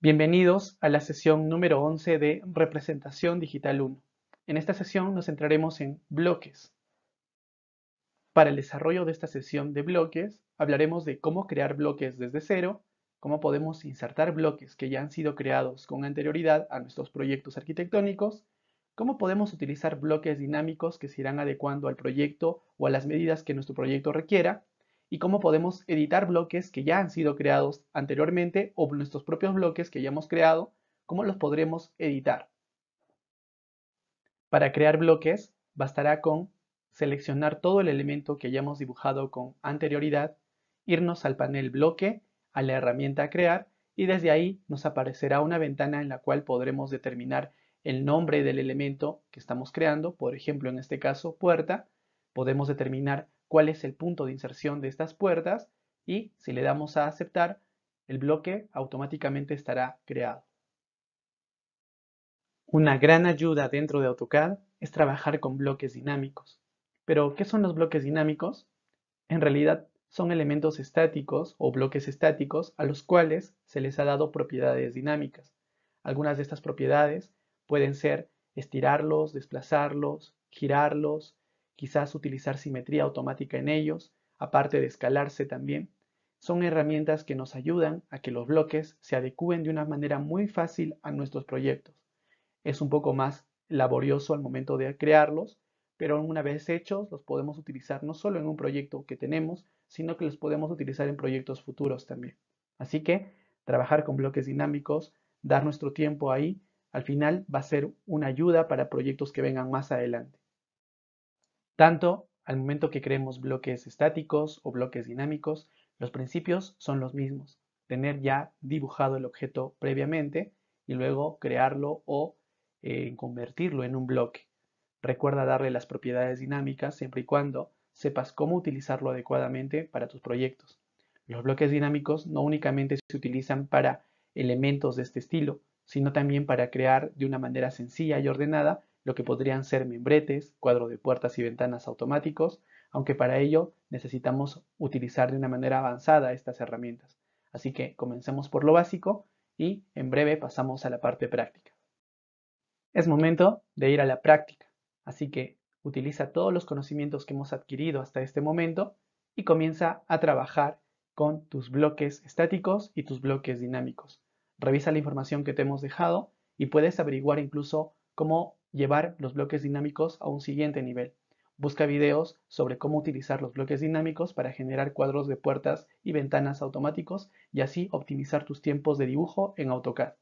Bienvenidos a la sesión número 11 de Representación Digital 1. En esta sesión nos centraremos en bloques. Para el desarrollo de esta sesión de bloques, hablaremos de cómo crear bloques desde cero, cómo podemos insertar bloques que ya han sido creados con anterioridad a nuestros proyectos arquitectónicos, cómo podemos utilizar bloques dinámicos que se irán adecuando al proyecto o a las medidas que nuestro proyecto requiera, y cómo podemos editar bloques que ya han sido creados anteriormente o nuestros propios bloques que ya hemos creado, cómo los podremos editar. Para crear bloques, bastará con seleccionar todo el elemento que hayamos dibujado con anterioridad, irnos al panel bloque, a la herramienta crear y desde ahí nos aparecerá una ventana en la cual podremos determinar el nombre del elemento que estamos creando, por ejemplo en este caso puerta, podemos determinar cuál es el punto de inserción de estas puertas y si le damos a aceptar, el bloque automáticamente estará creado. Una gran ayuda dentro de AutoCAD es trabajar con bloques dinámicos. Pero, ¿qué son los bloques dinámicos? En realidad, son elementos estáticos o bloques estáticos a los cuales se les ha dado propiedades dinámicas. Algunas de estas propiedades pueden ser estirarlos, desplazarlos, girarlos, quizás utilizar simetría automática en ellos, aparte de escalarse también, son herramientas que nos ayudan a que los bloques se adecúen de una manera muy fácil a nuestros proyectos. Es un poco más laborioso al momento de crearlos, pero una vez hechos los podemos utilizar no solo en un proyecto que tenemos, sino que los podemos utilizar en proyectos futuros también. Así que trabajar con bloques dinámicos, dar nuestro tiempo ahí, al final va a ser una ayuda para proyectos que vengan más adelante. Tanto al momento que creemos bloques estáticos o bloques dinámicos, los principios son los mismos. Tener ya dibujado el objeto previamente y luego crearlo o eh, convertirlo en un bloque. Recuerda darle las propiedades dinámicas siempre y cuando sepas cómo utilizarlo adecuadamente para tus proyectos. Los bloques dinámicos no únicamente se utilizan para elementos de este estilo, sino también para crear de una manera sencilla y ordenada lo que podrían ser membretes, cuadro de puertas y ventanas automáticos, aunque para ello necesitamos utilizar de una manera avanzada estas herramientas. Así que comencemos por lo básico y en breve pasamos a la parte práctica. Es momento de ir a la práctica, así que utiliza todos los conocimientos que hemos adquirido hasta este momento y comienza a trabajar con tus bloques estáticos y tus bloques dinámicos. Revisa la información que te hemos dejado y puedes averiguar incluso cómo llevar los bloques dinámicos a un siguiente nivel. Busca videos sobre cómo utilizar los bloques dinámicos para generar cuadros de puertas y ventanas automáticos y así optimizar tus tiempos de dibujo en AutoCAD.